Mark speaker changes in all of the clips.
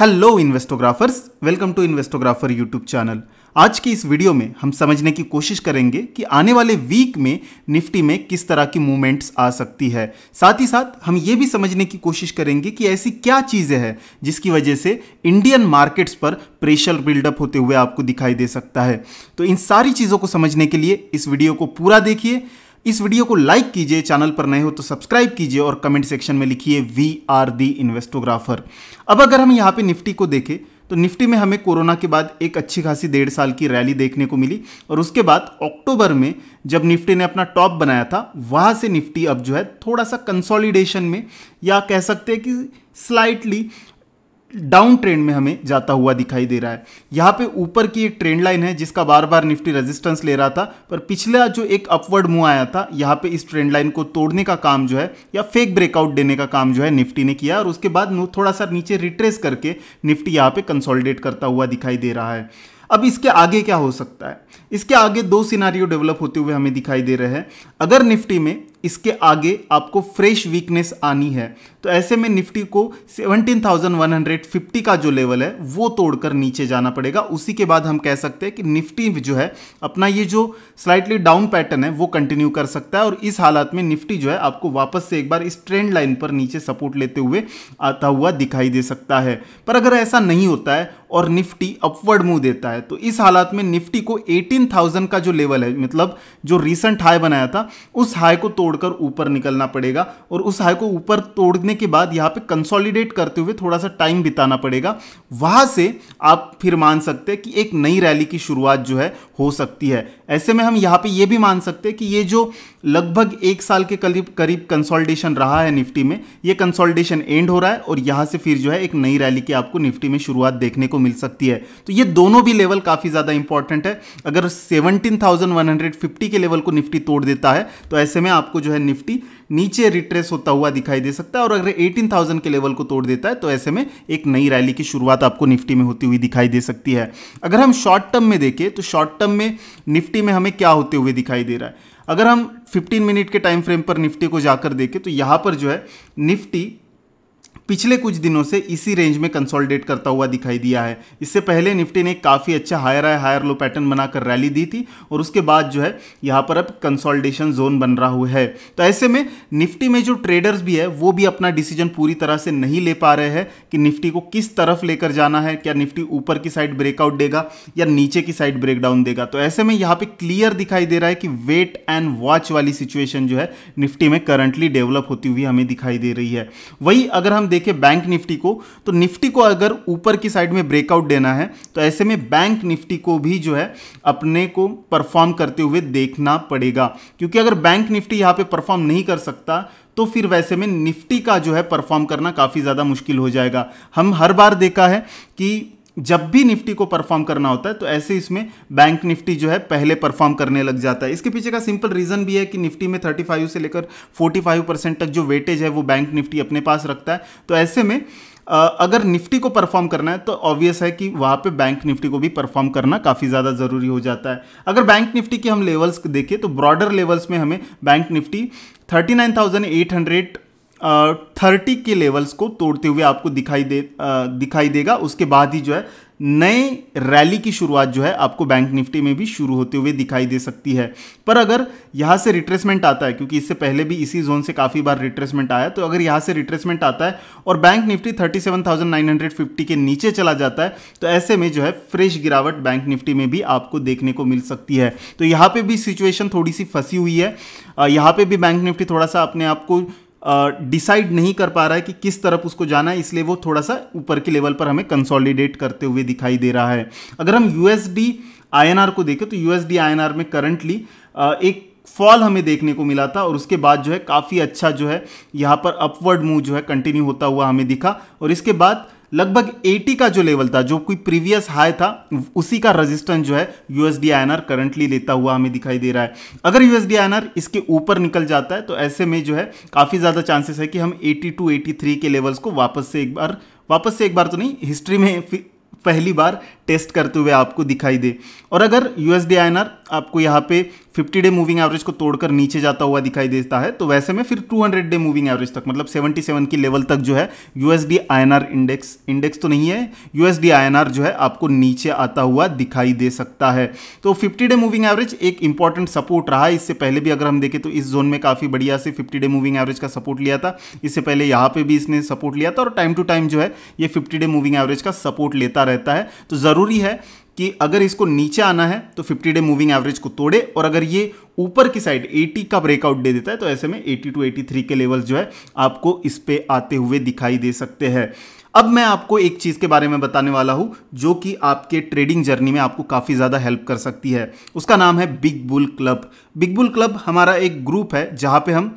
Speaker 1: hello Investographers welcome to Investographer YouTube channel आज की इस वीडियो में हम समझने की कोशिश करेंगे कि आने वाले वीक में निफ्टी में किस तरह की मूवमेंट्स आ सकती है साथ ही साथ हम ये भी समझने की कोशिश करेंगे कि ऐसी क्या चीज़ें हैं जिसकी वजह से इंडियन मार्केट्स पर प्रेशर बिल्डअप होते हुए आपको दिखाई दे सकता है तो इन सारी चीज़ों को समझने के लिए इस वीडियो को पूरा देखिए इस वीडियो को लाइक कीजिए चैनल पर नए हो तो सब्सक्राइब कीजिए और कमेंट सेक्शन में लिखिए वी आर दी इन्वेस्टोग्राफर अब अगर हम यहाँ पे निफ्टी को देखें तो निफ्टी में हमें कोरोना के बाद एक अच्छी खासी डेढ़ साल की रैली देखने को मिली और उसके बाद अक्टूबर में जब निफ्टी ने अपना टॉप बनाया था वहाँ से निफ्टी अब जो है थोड़ा सा कंसोलिडेशन में या कह सकते हैं कि स्लाइटली डाउन ट्रेंड में हमें जाता हुआ दिखाई दे रहा है यहाँ पे ऊपर की एक ट्रेंड लाइन है जिसका बार बार निफ्टी रेजिस्टेंस ले रहा था पर पिछला जो एक अपवर्ड मुंह आया था यहाँ पे इस ट्रेंड लाइन को तोड़ने का काम जो है या फेक ब्रेकआउट देने का काम जो है निफ्टी ने किया और उसके बाद थोड़ा सा नीचे रिट्रेस करके निफ्टी यहाँ पर कंसॉलिडेट करता हुआ दिखाई दे रहा है अब इसके आगे क्या हो सकता है इसके आगे दो सिनारियों डेवलप होते हुए हमें दिखाई दे रहे हैं अगर निफ्टी में इसके आगे आपको फ्रेश वीकनेस आनी है तो ऐसे में निफ्टी को 17,150 का जो लेवल है वो तोड़कर नीचे जाना पड़ेगा उसी के बाद हम कह सकते हैं कि निफ्टी जो है अपना ये जो स्लाइटली डाउन पैटर्न है वो कंटिन्यू कर सकता है और इस हालात में निफ्टी जो है आपको वापस से एक बार इस ट्रेंड लाइन पर नीचे सपोर्ट लेते हुए आता हुआ दिखाई दे सकता है पर अगर ऐसा नहीं होता है और निफ्टी अपवर्ड मूव देता है तो इस हालात में निफ्टी को एटीन का जो लेवल है मतलब जो रिसेंट हाई बनाया था उस हाई को तोड़ तोड़कर ऊपर निकलना पड़ेगा और उस हाई को ऊपर तोड़ने के बाद यहाँ पे कंसोलिडेट करते हुए थोड़ा सा टाइम बिताना पड़ेगा वहाँ से आप फिर मान सकते हैं कि एक नई रैली की शुरुआत जो है हो सकती है ऐसे में हम यहाँ पे ये भी मान सकते हैं कि ये जो लगभग एक साल के करीब करीब कंसोल्टेशन रहा है निफ्टी में ये कंसोल्टेशन एंड हो रहा है और यहाँ से फिर जो है एक नई रैली की आपको निफ्टी में शुरुआत देखने को मिल सकती है तो ये दोनों भी लेवल काफ़ी ज़्यादा इंपॉर्टेंट है अगर सेवनटीन के लेवल को निफ्टी तोड़ देता है तो ऐसे में आपको जो है निफ्टी नीचे रिट्रेस होता हुआ दिखाई दे सकता है और अगर 18,000 के लेवल को तोड़ देता है तो ऐसे में एक नई रैली की शुरुआत आपको निफ्टी में होती हुई दिखाई दे सकती है अगर हम शॉर्ट टर्म में देखें तो शॉर्ट टर्म में निफ्टी में हमें क्या होते हुए दिखाई दे रहा है अगर हम 15 मिनट के टाइम फ्रेम पर निफ्टी को जाकर देखें तो यहाँ पर जो है निफ्टी पिछले कुछ दिनों से इसी रेंज में कंसोलिडेट करता हुआ दिखाई दिया है इससे पहले निफ्टी ने काफ़ी अच्छा higher high higher low pattern बनाकर रैली दी थी और उसके बाद जो है यहाँ पर अब कंसोलिडेशन जोन बन रहा हुआ है तो ऐसे में निफ्टी में जो ट्रेडर्स भी है वो भी अपना डिसीजन पूरी तरह से नहीं ले पा रहे हैं कि निफ्टी को किस तरफ लेकर जाना है क्या निफ्टी ऊपर की साइड ब्रेकआउट देगा या नीचे की साइड ब्रेकडाउन देगा तो ऐसे में यहाँ पर क्लियर दिखाई दे रहा है कि वेट एंड वॉच वाली सिचुएशन जो है निफ्टी में करंटली डेवलप होती हुई हमें दिखाई दे रही है वही अगर हम देखें बैंक निफ्टी को तो निफ्टी को अगर ऊपर की साइड में ब्रेकआउट देना है तो ऐसे में बैंक निफ्टी को भी जो है अपने को परफॉर्म करते हुए देखना पड़ेगा क्योंकि अगर बैंक निफ्टी यहाँ पे परफॉर्म नहीं कर सकता तो फिर वैसे में निफ्टी का जो है परफॉर्म करना काफ़ी ज़्यादा मुश्किल हो जाएगा हम हर बार देखा है कि जब भी निफ्टी को परफॉर्म करना होता है तो ऐसे इसमें बैंक निफ्टी जो है पहले परफॉर्म करने लग जाता है इसके पीछे का सिंपल रीज़न भी है कि निफ्टी में 35 से लेकर 45 परसेंट तक जो वेटेज है वो बैंक निफ्टी अपने पास रखता है तो ऐसे में अगर निफ्टी को परफॉर्म करना है तो ऑब्वियस है कि वहाँ पे बैंक निफ्टी को भी परफॉर्म करना काफ़ी ज़्यादा ज़रूरी हो जाता है अगर बैंक निफ्टी के हम लेवल्स देखें तो ब्रॉडर लेवल्स में हमें bank Nifty thirty nine thousand eight hundred thirty के लेवल्स को तोड़ते हुए आपको दिखाई दे दिखाई देगा उसके बाद ही जो है नए रैली की शुरुआत जो है आपको बैंक निफ्टी में भी शुरू होते हुए दिखाई दे सकती है पर अगर यहाँ से रिट्रेसमेंट आता है क्योंकि इससे पहले भी इसी जोन से काफ़ी बार रिट्रेसमेंट आया तो अगर यहाँ से रिट्रेसमेंट आता है और बैंक निफ्टी 37,950 के नीचे चला जाता है तो ऐसे में जो है फ्रेश गिरावट बैंक निफ्टी में भी आपको देखने को मिल सकती है तो यहाँ पर भी सिचुएशन थोड़ी सी फंसी हुई है यहाँ पर भी बैंक निफ्टी थोड़ा सा अपने आप को डिसाइड नहीं कर पा रहा है कि किस तरफ उसको जाना है इसलिए वो थोड़ा सा ऊपर के लेवल पर हमें कंसोलिडेट करते हुए दिखाई दे रहा है अगर हम एन आर को देखें तो एन आर में करंटली एक फॉल हमें देखने को मिला था और उसके बाद जो है काफ़ी अच्छा जो है यहाँ पर अपवर्ड मूव जो है कंटिन्यू होता हुआ हमें दिखा और इसके बाद लगभग 80 का जो लेवल था जो कोई प्रीवियस हाई था उसी का रेजिस्टेंस जो है यूएसडी आई करंटली लेता हुआ हमें दिखाई दे रहा है अगर यूएसडी आई इसके ऊपर निकल जाता है तो ऐसे में जो है काफ़ी ज़्यादा चांसेस है कि हम एटी टू 83 के लेवल्स को वापस से एक बार वापस से एक बार तो नहीं हिस्ट्री में पहली बार टेस्ट करते हुए आपको दिखाई दे और अगर यूएसडी आई आपको यहाँ पे 50 डे मूविंग एवरेज को तोड़कर नीचे जाता हुआ दिखाई देता है तो वैसे में फिर 200 डे मूविंग एवरेज तक मतलब 77 की लेवल तक जो है यूएसडी आर इंडेक्स इंडेक्स तो नहीं है यूएसडी आर जो है आपको नीचे आता हुआ दिखाई दे सकता है तो 50 डे मूविंग एवरेज एक इंपॉर्टेंट सपोर्ट रहा इससे पहले भी अगर हम देखें तो इस जोन में काफ़ी बढ़िया से फिफ्टी डे मूविंग एवरेज का सपोर्ट लिया था इससे पहले यहाँ पर भी इसने सपोर्ट लिया था और टाइम टू टाइम जो है ये फिफ्टी डे मूविंग एवरेज का सपोर्ट लेता रहता है तो ज़रूरी है कि अगर इसको नीचे आना है तो 50 डे मूविंग एवरेज को तोड़े और अगर ये ऊपर की साइड 80 का ब्रेकआउट दे देता है तो ऐसे में 80 टू 83 के लेवल्स जो है आपको इस पे आते हुए दिखाई दे सकते हैं अब मैं आपको एक चीज़ के बारे में बताने वाला हूं जो कि आपके ट्रेडिंग जर्नी में आपको काफ़ी ज़्यादा हेल्प कर सकती है उसका नाम है Big Bull Club Big Bull Club हमारा एक ग्रुप है जहाँ पे हम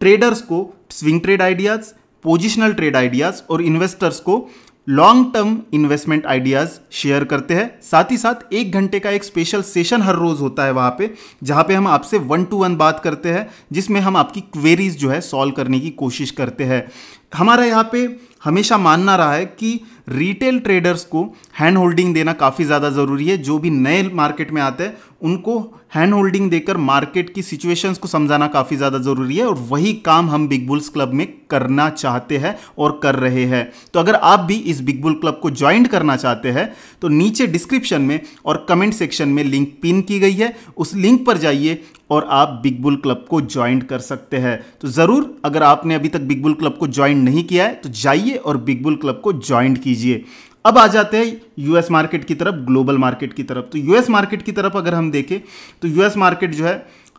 Speaker 1: ट्रेडर्स को swing trade ideas positional trade ideas और इन्वेस्टर्स को long term investment ideas share करते हैं साथ ही साथ एक घंटे का एक स्पेशल सेशन हर रोज़ होता है वहां पे जहाँ पे हम आपसे वन टू वन बात करते हैं जिसमें हम आपकी क्वेरीज जो है सॉल्व करने की कोशिश करते हैं हमारा यहाँ पे हमेशा मानना रहा है कि रिटेल ट्रेडर्स को हैंड होल्डिंग देना काफ़ी ज़्यादा ज़रूरी है जो भी नए मार्केट में आते हैं उनको हैंड होल्डिंग देकर मार्केट की सिचुएशंस को समझाना काफ़ी ज़्यादा ज़रूरी है और वही काम हम बिग बुल्स क्लब में करना चाहते हैं और कर रहे हैं तो अगर आप भी इस बिग बुल क्लब को ज्वाइन करना चाहते हैं तो नीचे डिस्क्रिप्शन में और कमेंट सेक्शन में लिंक पिन की गई है उस लिंक पर जाइए और आप बिग बुल क्लब को ज्वाइन कर सकते हैं तो ज़रूर अगर आपने अभी तक बिग बुल क्लब को ज्वाइन नहीं किया है तो जाइए और बिग बुल क्लब को ज्वाइन कीजिए अब आ जाते हैं यूएस मार्केट की तरफ ग्लोबल मार्केट की तरफ तो यूएस मार्केट की तरफ अगर हम देखें तो यूएस मार्केट जो है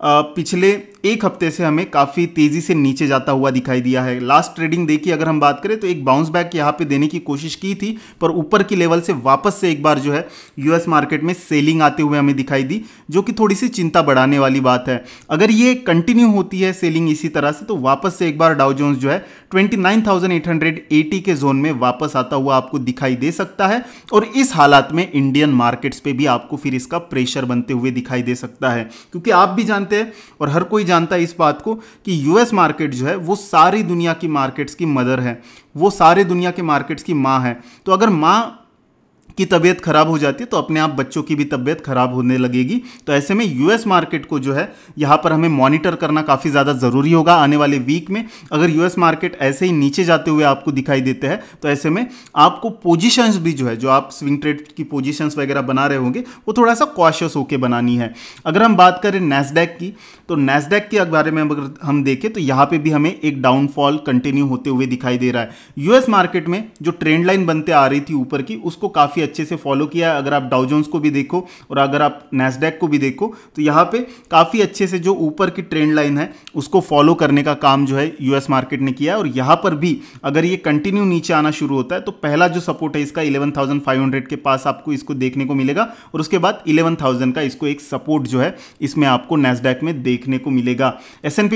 Speaker 1: पिछले एक हफ्ते से हमें काफ़ी तेज़ी से नीचे जाता हुआ दिखाई दिया है लास्ट ट्रेडिंग देखिए अगर हम बात करें तो एक बाउंस बैक यहाँ पे देने की कोशिश की थी पर ऊपर की लेवल से वापस से एक बार जो है यूएस मार्केट में सेलिंग आते हुए हमें दिखाई दी जो कि थोड़ी सी चिंता बढ़ाने वाली बात है अगर ये कंटिन्यू होती है सेलिंग इसी तरह से तो वापस से एक बार डाउ जोन्स जो है ट्वेंटी के जोन में वापस आता हुआ आपको दिखाई दे सकता है और इस हालात में इंडियन मार्केट्स पर भी आपको फिर इसका प्रेशर बनते हुए दिखाई दे सकता है क्योंकि आप भी जानते सकते हैं और हर कोई जानता है इस बात को कि यूएस मार्केट जो है वो सारी दुनिया की मार्केट्स की मदर है वो सारी दुनिया के मार्केट्स की माँ है तो अगर माँ की तबीयत खराब हो जाती है तो अपने आप बच्चों की भी तबीयत खराब होने लगेगी तो ऐसे में यूएस मार्केट को जो है यहाँ पर हमें मॉनिटर करना काफ़ी ज़्यादा ज़रूरी होगा आने वाले वीक में अगर यूएस मार्केट ऐसे ही नीचे जाते हुए आपको दिखाई देते हैं तो ऐसे में आपको पोजिशंस भी जो है जो आप स्विंग ट्रेड की पोजिशंस वगैरह बना रहे होंगे वो थोड़ा सा कॉशियस होकर बनानी है अगर हम बात करें नेसडेक की तो नैसडैक के बारे में अगर हम देखें तो यहाँ पर भी हमें एक डाउनफॉल कंटिन्यू होते हुए दिखाई दे रहा है यूएस मार्केट में जो ट्रेंड लाइन बनते आ रही थी ऊपर की उसको काफ़ी ही अच्छे से फॉलो किया है अगर आप डाउजोन्स को भी देखो और अगर आप नेस्डेक को भी देखो तो यहाँ पे काफ़ी अच्छे से जो ऊपर की ट्रेंड लाइन है उसको फॉलो करने का काम जो है यूएस मार्केट ने किया है और यहाँ पर भी अगर ये कंटिन्यू नीचे आना शुरू होता है तो पहला जो सपोर्ट है इसका इलेवन के पास आपको इसको देखने को मिलेगा और उसके बाद 11,000 का इसको एक सपोर्ट जो है इसमें आपको नेस्डैक में देखने को मिलेगा एस एन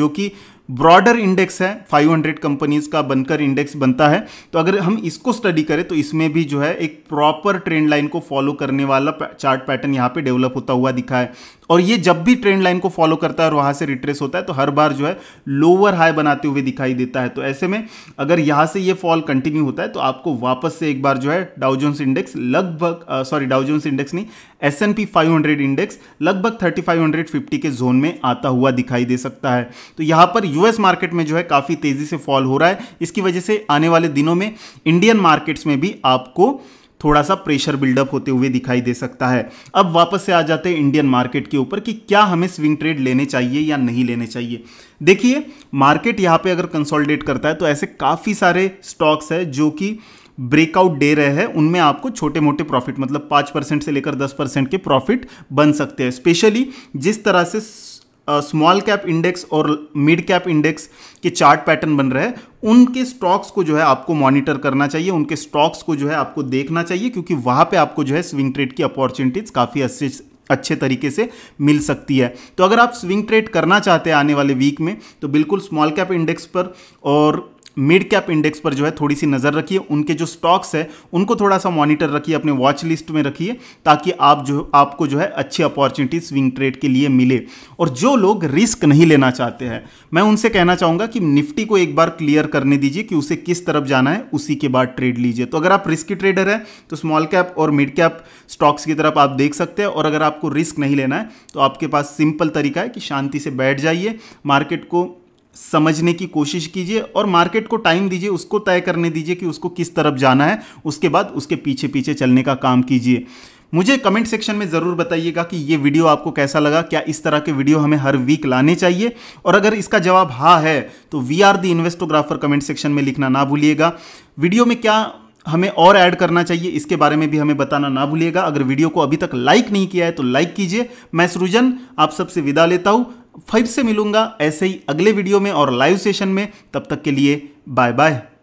Speaker 1: जो कि ब्रॉडर इंडेक्स है 500 कंपनीज का बनकर इंडेक्स बनता है तो अगर हम इसको स्टडी करें तो इसमें भी जो है एक प्रॉपर ट्रेंड लाइन को फॉलो करने वाला चार्ट पैटर्न यहाँ पे डेवलप होता हुआ दिखा है और ये जब भी ट्रेंड लाइन को फॉलो करता है और वहाँ से रिट्रेस होता है तो हर बार जो है लोअर हाई बनाते हुए दिखाई देता है तो ऐसे में अगर यहाँ से ये फॉल कंटिन्यू होता है तो आपको वापस से एक बार जो है डाउजोन्स इंडेक्स लगभग सॉरी डाउजोन्स इंडेक्स नहीं S and P five hundred index लगभग थर्टी फाइव हंड्रेड फिफ्टी के जोन में आता हुआ दिखाई दे सकता है तो यहाँ पर यूएस मार्केट में जो है काफ़ी तेज़ी से फॉल हो रहा है इसकी वजह से आने वाले दिनों में इंडियन मार्केट्स में भी आपको थोड़ा सा प्रेशर बिल्डअप होते हुए दिखाई दे सकता है अब वापस से आ जाते हैं इंडियन मार्केट के ऊपर कि क्या हमें स्विंग ट्रेड लेने चाहिए या नहीं लेने चाहिए देखिए मार्केट यहाँ पे अगर कंसोलिडेट करता है तो ऐसे काफ़ी सारे स्टॉक्स हैं जो कि ब्रेकआउट दे रहे हैं उनमें आपको छोटे मोटे प्रॉफिट मतलब पाँच परसेंट से लेकर दस परसेंट के प्रॉफिट बन सकते हैं स्पेशली जिस तरह से स्मॉल कैप इंडेक्स और मिड कैप इंडेक्स के चार्ट पैटर्न बन रहे हैं उनके स्टॉक्स को जो है आपको मॉनिटर करना चाहिए उनके स्टॉक्स को जो है आपको देखना चाहिए क्योंकि वहाँ पे आपको जो है स्विंग ट्रेड की अपॉर्चुनिटीज़ काफ़ी अच्छे अच्छे तरीके से मिल सकती है तो अगर आप स्विंग ट्रेड करना चाहते हैं आने वाले वीक में तो बिल्कुल स्मॉल कैप इंडेक्स पर और मिड कैप इंडेक्स पर जो है थोड़ी सी नज़र रखिए उनके जो स्टॉक्स है उनको थोड़ा सा मॉनिटर रखिए अपने वॉच लिस्ट में रखिए ताकि आप जो आपको जो है अच्छी अपॉर्चुनिटी स्विंग ट्रेड के लिए मिले और जो लोग रिस्क नहीं लेना चाहते हैं मैं उनसे कहना चाहूँगा कि निफ्टी को एक बार क्लियर करने दीजिए कि उसे किस तरफ जाना है उसी के बाद ट्रेड लीजिए तो अगर आप रिस्की ट्रेडर हैं तो स्मॉल कैप और मिड कैप स्टॉक्स की तरफ आप देख सकते हैं और अगर आपको रिस्क नहीं लेना है तो आपके पास सिंपल तरीका है कि शांति से बैठ जाइए मार्केट को समझने की कोशिश कीजिए और मार्केट को टाइम दीजिए उसको तय करने दीजिए कि उसको किस तरफ जाना है उसके बाद उसके पीछे पीछे चलने का काम कीजिए मुझे कमेंट सेक्शन में ज़रूर बताइएगा कि ये वीडियो आपको कैसा लगा क्या इस तरह के वीडियो हमें हर वीक लाने चाहिए और अगर इसका जवाब हाँ है तो we are the Investographer comment section में लिखना ना भूलिएगा वीडियो में क्या हमें और ऐड करना चाहिए इसके बारे में भी हमें बताना ना भूलिएगा अगर वीडियो को अभी तक लाइक नहीं किया है तो लाइक कीजिए मैं सृजन आप सबसे विदा लेता हूँ फिर से मिलूंगा ऐसे ही अगले वीडियो में और लाइव सेशन में तब तक के लिए बाय बाय